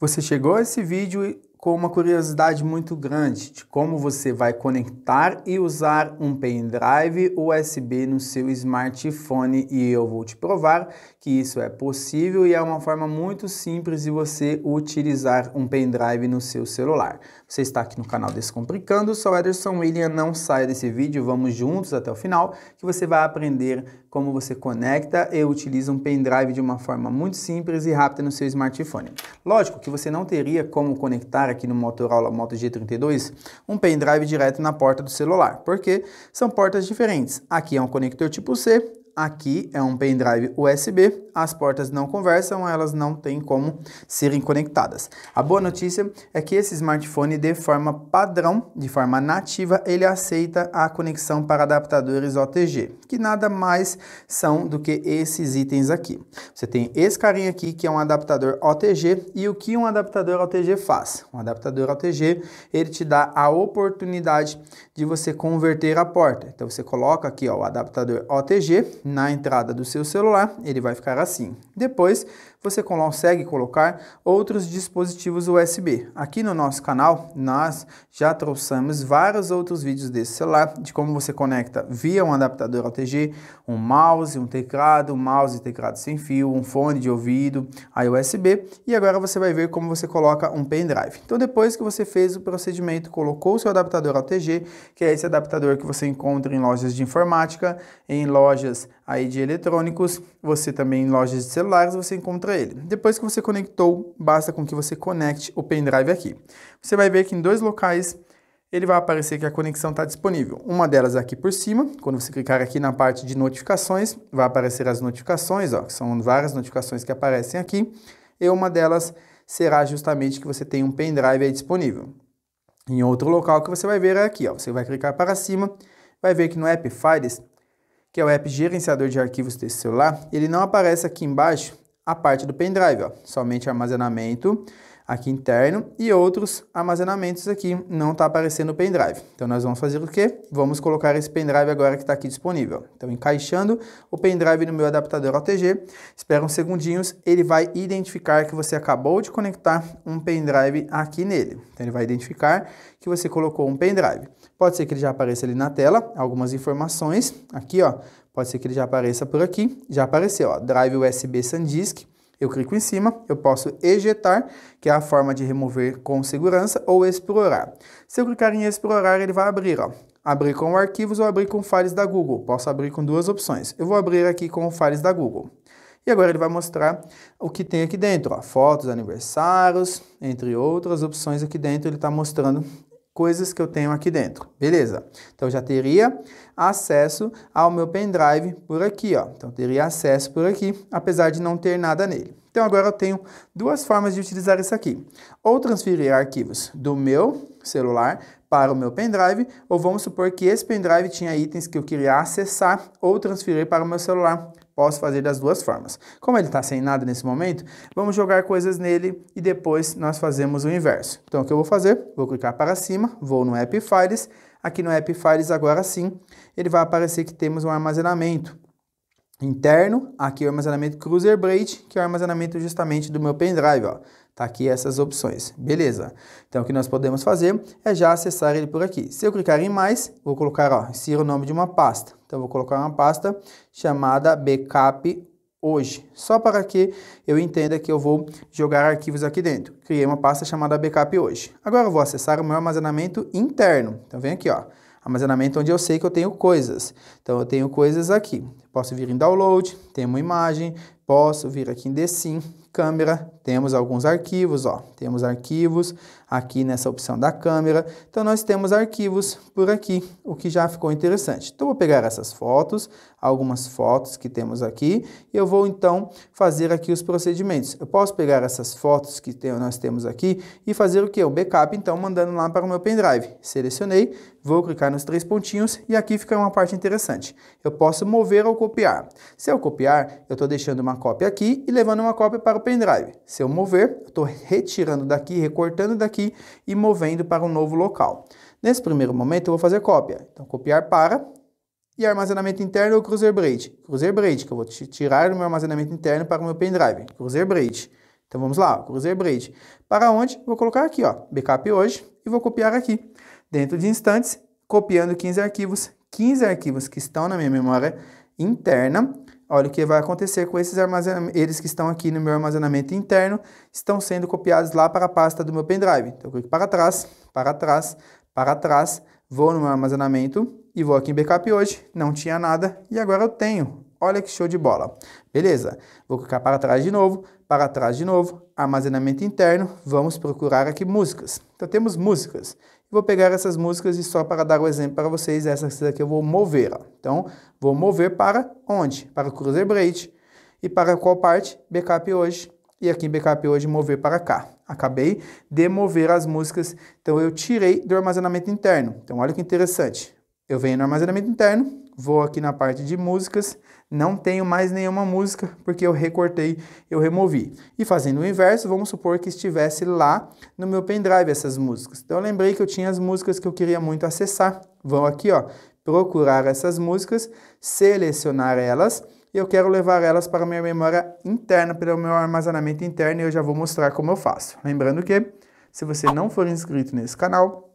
Você chegou a esse vídeo com uma curiosidade muito grande de como você vai conectar e usar um pendrive USB no seu smartphone e eu vou te provar que isso é possível e é uma forma muito simples de você utilizar um pendrive no seu celular. Você está aqui no canal Descomplicando, sou Ederson William, não saia desse vídeo, vamos juntos até o final que você vai aprender como você conecta e utiliza um pendrive de uma forma muito simples e rápida no seu smartphone. Lógico que você não teria como conectar celular, aqui no Motorola Moto G32, um pendrive direto na porta do celular, porque são portas diferentes. Aqui é um conector tipo C, Aqui é um pendrive USB, as portas não conversam, elas não têm como serem conectadas. A boa notícia é que esse smartphone, de forma padrão, de forma nativa, ele aceita a conexão para adaptadores OTG, que nada mais são do que esses itens aqui. Você tem esse carinha aqui, que é um adaptador OTG, e o que um adaptador OTG faz? Um adaptador OTG, ele te dá a oportunidade de você converter a porta. Então você coloca aqui ó, o adaptador OTG na entrada do seu celular, ele vai ficar assim. Depois, você consegue colocar outros dispositivos USB. Aqui no nosso canal, nós já trouxemos vários outros vídeos desse celular, de como você conecta via um adaptador OTG um mouse, um teclado, um mouse e teclado sem fio, um fone de ouvido, a USB, e agora você vai ver como você coloca um pendrive. Então, depois que você fez o procedimento, colocou o seu adaptador OTG que é esse adaptador que você encontra em lojas de informática, em lojas aí de eletrônicos, você também em lojas de celulares você encontra ele. Depois que você conectou, basta com que você conecte o pendrive aqui. Você vai ver que em dois locais ele vai aparecer que a conexão está disponível. Uma delas aqui por cima, quando você clicar aqui na parte de notificações, vai aparecer as notificações, ó, que são várias notificações que aparecem aqui, e uma delas será justamente que você tem um pendrive aí disponível. Em outro local que você vai ver é aqui, ó, você vai clicar para cima, vai ver que no App Files que é o app gerenciador de arquivos desse celular, ele não aparece aqui embaixo a parte do pendrive, ó, somente armazenamento aqui interno e outros armazenamentos aqui não está aparecendo o pendrive. Então nós vamos fazer o que? Vamos colocar esse pendrive agora que está aqui disponível. Então encaixando o pendrive no meu adaptador OTG, espera uns segundinhos, ele vai identificar que você acabou de conectar um pendrive aqui nele. Então ele vai identificar que você colocou um pendrive. Pode ser que ele já apareça ali na tela, algumas informações, aqui ó, pode ser que ele já apareça por aqui, já apareceu ó, drive USB SanDisk, eu clico em cima, eu posso ejetar, que é a forma de remover com segurança, ou explorar. Se eu clicar em explorar, ele vai abrir, ó. Abrir com arquivos ou abrir com files da Google. Posso abrir com duas opções. Eu vou abrir aqui com files da Google. E agora ele vai mostrar o que tem aqui dentro, ó, fotos, aniversários, entre outras opções aqui dentro, ele está mostrando coisas que eu tenho aqui dentro. Beleza? Então já teria acesso ao meu pendrive por aqui, ó. Então teria acesso por aqui, apesar de não ter nada nele. Então agora eu tenho duas formas de utilizar isso aqui. Ou transferir arquivos do meu celular para o meu pendrive, ou vamos supor que esse pendrive tinha itens que eu queria acessar ou transferir para o meu celular Posso fazer das duas formas. Como ele está sem nada nesse momento, vamos jogar coisas nele e depois nós fazemos o inverso. Então, o que eu vou fazer? Vou clicar para cima, vou no App Files. Aqui no App Files, agora sim, ele vai aparecer que temos um armazenamento interno. Aqui é o armazenamento Cruiser Blade, que é o armazenamento justamente do meu pendrive. Ó. Tá aqui essas opções. Beleza. Então, o que nós podemos fazer é já acessar ele por aqui. Se eu clicar em mais, vou colocar, ó, insira o nome de uma pasta. Então, vou colocar uma pasta chamada Backup hoje, só para que eu entenda que eu vou jogar arquivos aqui dentro. Criei uma pasta chamada Backup hoje. Agora, eu vou acessar o meu armazenamento interno. Então, vem aqui, ó armazenamento onde eu sei que eu tenho coisas. Então eu tenho coisas aqui. Posso vir em download, tem uma imagem, posso vir aqui em The Sim, câmera, temos alguns arquivos, ó. Temos arquivos aqui nessa opção da câmera. Então, nós temos arquivos por aqui, o que já ficou interessante. Então, vou pegar essas fotos, algumas fotos que temos aqui, e eu vou, então, fazer aqui os procedimentos. Eu posso pegar essas fotos que tem, nós temos aqui e fazer o que? O backup, então, mandando lá para o meu pendrive. Selecionei, vou clicar nos três pontinhos e aqui fica uma parte interessante. Eu posso mover ou copiar. Se eu copiar, eu estou deixando uma cópia aqui e levando uma cópia para o pendrive. Se eu mover, estou retirando daqui, recortando daqui e movendo para um novo local. Nesse primeiro momento eu vou fazer cópia. Então copiar para e armazenamento interno ou cruiser braid. Cruiser braid, que eu vou tirar do meu armazenamento interno para o meu pendrive. Cruiser braid. Então vamos lá, cruiser braid. Para onde? Vou colocar aqui, ó, backup hoje e vou copiar aqui. Dentro de instantes, copiando 15 arquivos, 15 arquivos que estão na minha memória interna Olha o que vai acontecer com esses armazenamentos, eles que estão aqui no meu armazenamento interno, estão sendo copiados lá para a pasta do meu pendrive. Então, eu clico para trás, para trás, para trás, vou no meu armazenamento e vou aqui em backup hoje, não tinha nada e agora eu tenho. Olha que show de bola. Beleza, vou clicar para trás de novo, para trás de novo, armazenamento interno, vamos procurar aqui músicas. Então temos músicas. Vou pegar essas músicas e só para dar o um exemplo para vocês, essas aqui eu vou mover. Ó. Então, vou mover para onde? Para o Cruiser Braid. E para qual parte? Backup hoje. E aqui em Backup hoje, mover para cá. Acabei de mover as músicas, então eu tirei do armazenamento interno. Então, olha que interessante. Eu venho no armazenamento interno, vou aqui na parte de músicas, não tenho mais nenhuma música porque eu recortei, eu removi. E fazendo o inverso, vamos supor que estivesse lá no meu pendrive essas músicas. Então eu lembrei que eu tinha as músicas que eu queria muito acessar. Vão aqui, ó, procurar essas músicas, selecionar elas e eu quero levar elas para a minha memória interna, pelo meu armazenamento interno e eu já vou mostrar como eu faço. Lembrando que se você não for inscrito nesse canal,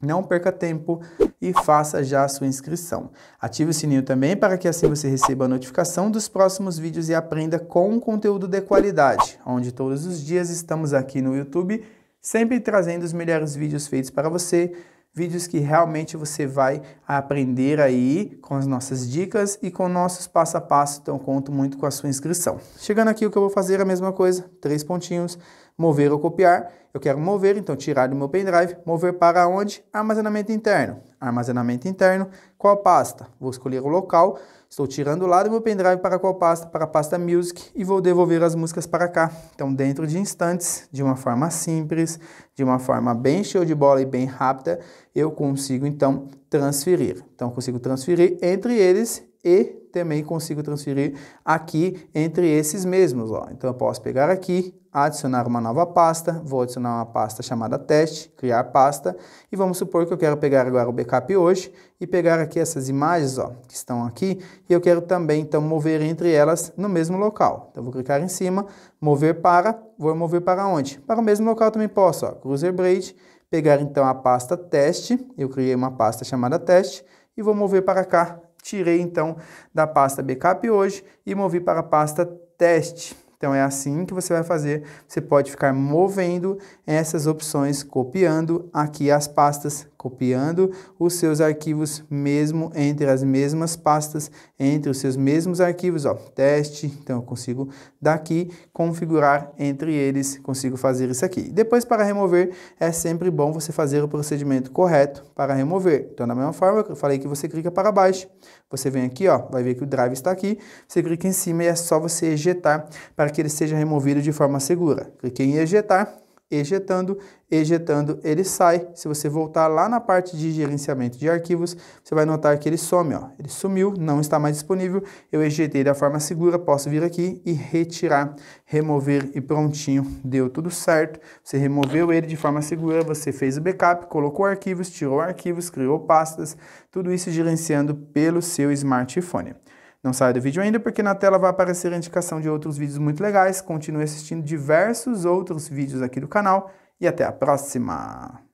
não perca tempo e faça já a sua inscrição. Ative o sininho também para que assim você receba a notificação dos próximos vídeos e aprenda com um conteúdo de qualidade, onde todos os dias estamos aqui no YouTube, sempre trazendo os melhores vídeos feitos para você, vídeos que realmente você vai aprender aí com as nossas dicas e com nossos passo a passo, então conto muito com a sua inscrição. Chegando aqui o que eu vou fazer é a mesma coisa, três pontinhos, mover ou copiar. Eu quero mover, então tirar do meu pendrive, mover para onde? Armazenamento interno. Armazenamento interno, qual pasta? Vou escolher o local, estou tirando lá do meu pendrive para qual pasta? Para a pasta Music e vou devolver as músicas para cá. Então, dentro de instantes, de uma forma simples, de uma forma bem show de bola e bem rápida, eu consigo então transferir. Então, consigo transferir entre eles e também consigo transferir aqui entre esses mesmos. Ó. Então eu posso pegar aqui, adicionar uma nova pasta, vou adicionar uma pasta chamada teste, criar pasta, e vamos supor que eu quero pegar agora o backup hoje e pegar aqui essas imagens ó, que estão aqui, e eu quero também então mover entre elas no mesmo local. Então vou clicar em cima, mover para, vou mover para onde? Para o mesmo local também posso, ó, Cruiser Braid, pegar então a pasta teste, eu criei uma pasta chamada teste, e vou mover para cá Tirei então da pasta backup hoje e movi para a pasta teste. Então é assim que você vai fazer. Você pode ficar movendo essas opções, copiando aqui as pastas, copiando os seus arquivos mesmo entre as mesmas pastas, entre os seus mesmos arquivos, ó, teste. Então eu consigo daqui configurar entre eles, consigo fazer isso aqui. Depois para remover é sempre bom você fazer o procedimento correto para remover. Então da mesma forma que eu falei que você clica para baixo, você vem aqui, ó, vai ver que o drive está aqui, você clica em cima e é só você ejetar para para que ele seja removido de forma segura. Clique em ejetar, ejetando, ejetando, ele sai. Se você voltar lá na parte de gerenciamento de arquivos, você vai notar que ele some, ó. ele sumiu, não está mais disponível, eu ejetei da forma segura, posso vir aqui e retirar, remover e prontinho, deu tudo certo. Você removeu ele de forma segura, você fez o backup, colocou arquivos, tirou arquivos, criou pastas, tudo isso gerenciando pelo seu smartphone. Não saia do vídeo ainda porque na tela vai aparecer a indicação de outros vídeos muito legais. Continue assistindo diversos outros vídeos aqui do canal e até a próxima!